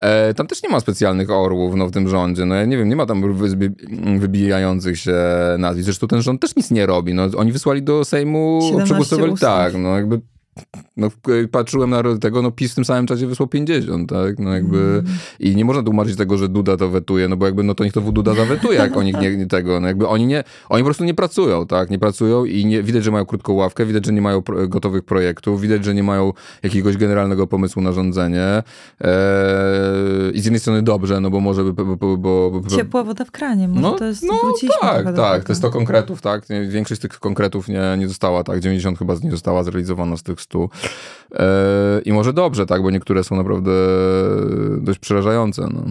E, tam też nie ma specjalnych orłów no, w tym rządzie. No ja nie wiem, nie ma tam wybijających się nazwisk. Zresztą ten rząd też nic nie robi. No, oni wysłali do Sejmu, przegłosowali. Tak, no jakby no, patrzyłem na tego, no PiS w tym samym czasie wysłał 50, tak? No jakby... Mm. I nie można tłumaczyć tego, że Duda to wetuje, no bo jakby, no to niech to Duda zawetuje, jak oni nie, nie, tego, no jakby oni nie, oni po prostu nie pracują, tak? Nie pracują i nie, widać, że mają krótką ławkę, widać, że nie mają pro, gotowych projektów, widać, że nie mają jakiegoś generalnego pomysłu na rządzenie. Eee, I z jednej strony dobrze, no bo może... By, bo, bo, Ciepła woda w kranie, może no, to jest... No tak, tak, tak, to jest to konkretów, tak? Większość z tych konkretów nie, nie została, tak? 90 chyba nie została zrealizowana z tych tekstu. E, I może dobrze, tak, bo niektóre są naprawdę dość przerażające. No.